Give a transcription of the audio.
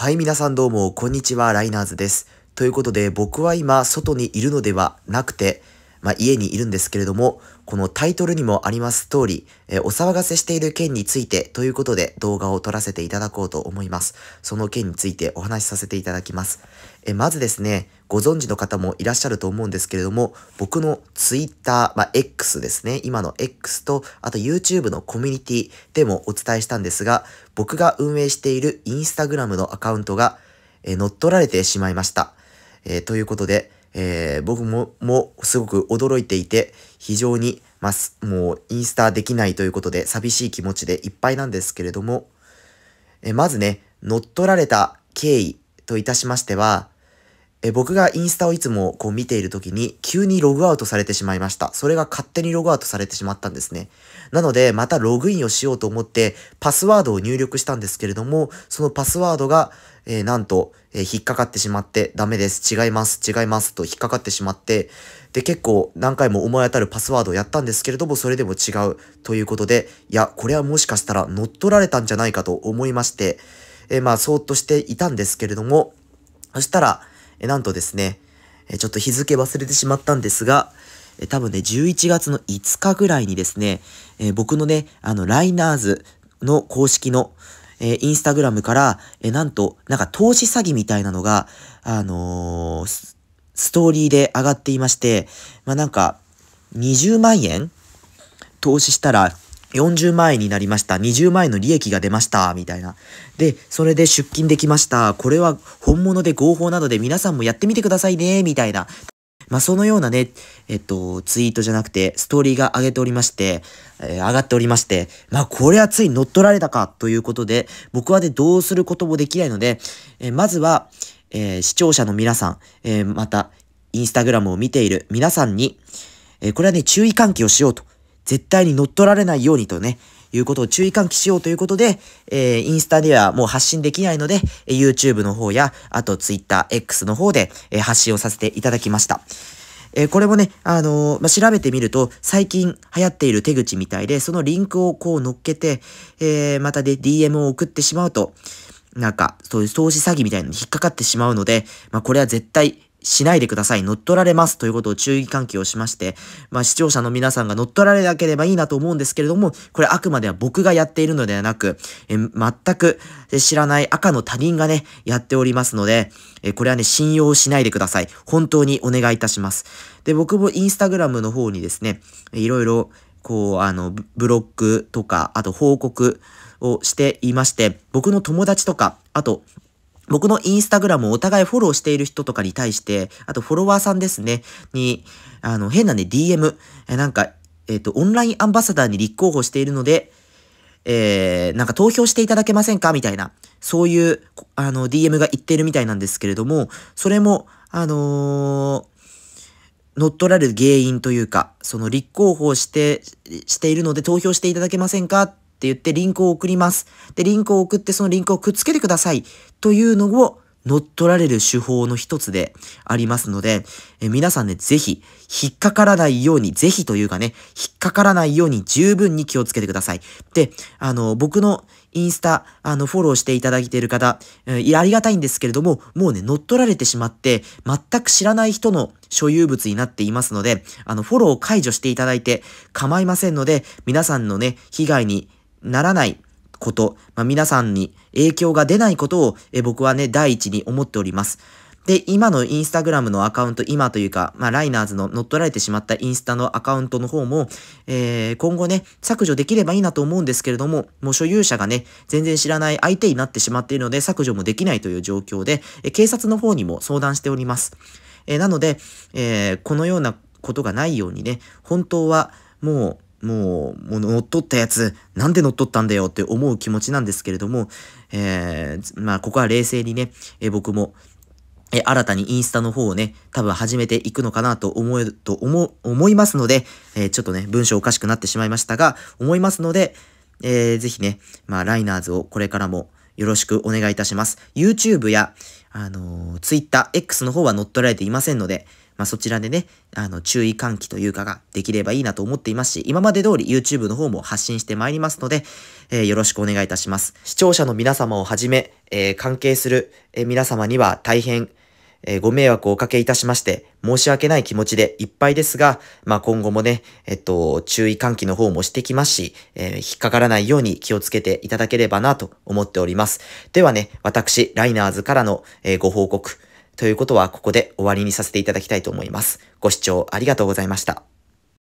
はい、皆さんどうも、こんにちは、ライナーズです。ということで、僕は今、外にいるのではなくて、まあ、家にいるんですけれども、このタイトルにもあります通り、えー、お騒がせしている件についてということで動画を撮らせていただこうと思います。その件についてお話しさせていただきます。えー、まずですね、ご存知の方もいらっしゃると思うんですけれども、僕の Twitter、まあ、X ですね、今の X と、あと YouTube のコミュニティでもお伝えしたんですが、僕が運営している Instagram のアカウントが、えー、乗っ取られてしまいました。えということで、えー、僕も、もすごく驚いていて、非常に、まあ、もうインスタできないということで寂しい気持ちでいっぱいなんですけれども、えまずね、乗っ取られた経緯といたしましては、え僕がインスタをいつもこう見ている時に急にログアウトされてしまいました。それが勝手にログアウトされてしまったんですね。なのでまたログインをしようと思ってパスワードを入力したんですけれども、そのパスワードが、えー、なんと、えー、引っかかってしまってダメです。違います。違います。と引っかかってしまって、で結構何回も思い当たるパスワードをやったんですけれども、それでも違うということで、いや、これはもしかしたら乗っ取られたんじゃないかと思いまして、えー、まあ、そーっとしていたんですけれども、そしたら、えなんとですね、えちょっと日付忘れてしまったんですが、え多分ね、11月の5日ぐらいにですね、え僕のね、あの、ライナーズの公式の、えー、インスタグラムから、えなんと、なんか投資詐欺みたいなのが、あのー、ストーリーで上がっていまして、まあ、なんか、20万円投資したら、40万円になりました。20万円の利益が出ました。みたいな。で、それで出勤できました。これは本物で合法なので皆さんもやってみてくださいね。みたいな。まあ、そのようなね、えっと、ツイートじゃなくて、ストーリーが上げておりまして、えー、上がっておりまして、まあ、これはつい乗っ取られたかということで、僕はね、どうすることもできないので、えー、まずは、えー、視聴者の皆さん、えまた、インスタグラムを見ている皆さんに、えこれはね、注意喚起をしようと。絶対に乗っ取られないようにとね、いうことを注意喚起しようということで、えー、インスタではもう発信できないので、え YouTube の方や、あと Twitter、X の方で、え発信をさせていただきました。えー、これもね、あのー、まあ、調べてみると、最近流行っている手口みたいで、そのリンクをこう乗っけて、えー、またで DM を送ってしまうと、なんか、そういう投資詐欺みたいなのに引っかかってしまうので、まあ、これは絶対しないでください。乗っ取られますということを注意喚起をしまして、まあ視聴者の皆さんが乗っ取られなければいいなと思うんですけれども、これあくまでは僕がやっているのではなく、え全く知らない赤の他人がね、やっておりますので、えこれはね、信用しないでください。本当にお願いいたします。で、僕もインスタグラムの方にですね、いろいろ、こう、あの、ブロックとか、あと報告をしていまして、僕の友達とか、あと、僕のインスタグラムをお互いフォローしている人とかに対して、あとフォロワーさんですね、に、あの、変なね、DM、えなんか、えっ、ー、と、オンラインアンバサダーに立候補しているので、えー、なんか投票していただけませんかみたいな、そういう、あの、DM が言ってるみたいなんですけれども、それも、あのー乗っ取られる原因というか、その立候補して、しているので投票していただけませんかって言ってリンクを送ります。で、リンクを送ってそのリンクをくっつけてくださいというのを乗っ取られる手法の一つでありますので、え皆さんね、ぜひ、引っかからないように、ぜひというかね、引っかからないように十分に気をつけてください。で、あの、僕のインスタ、あの、フォローしていただいている方、えー、ありがたいんですけれども、もうね、乗っ取られてしまって、全く知らない人の所有物になっていますので、あの、フォローを解除していただいて構いませんので、皆さんのね、被害にならないこと、まあ、皆さんに影響が出ないことを、え僕はね、第一に思っております。で、今のインスタグラムのアカウント、今というか、まあ、ライナーズの乗っ取られてしまったインスタのアカウントの方も、えー、今後ね、削除できればいいなと思うんですけれども、もう所有者がね、全然知らない相手になってしまっているので、削除もできないという状況で、え警察の方にも相談しております。えー、なので、えー、このようなことがないようにね、本当はもう、もう、もう乗っ取ったやつ、なんで乗っ取ったんだよって思う気持ちなんですけれども、えー、まあ、ここは冷静にね、えー、僕も、え新たにインスタの方をね、多分始めていくのかなと思えると思、思いますので、えー、ちょっとね、文章おかしくなってしまいましたが、思いますので、えー、ぜひね、まあ、ライナーズをこれからもよろしくお願いいたします。YouTube や、あのー、Twitter、X の方は乗っ取られていませんので、まあ、そちらでね、あの、注意喚起というかができればいいなと思っていますし、今まで通り YouTube の方も発信してまいりますので、えー、よろしくお願いいたします。視聴者の皆様をはじめ、えー、関係する、え皆様には大変、えご迷惑をおかけいたしまして、申し訳ない気持ちでいっぱいですが、まあ、今後もね、えっと、注意喚起の方もしてきますし、えー、引っかからないように気をつけていただければなと思っております。ではね、私、ライナーズからの、えー、ご報告、ということはここで終わりにさせていただきたいと思います。ご視聴ありがとうございました。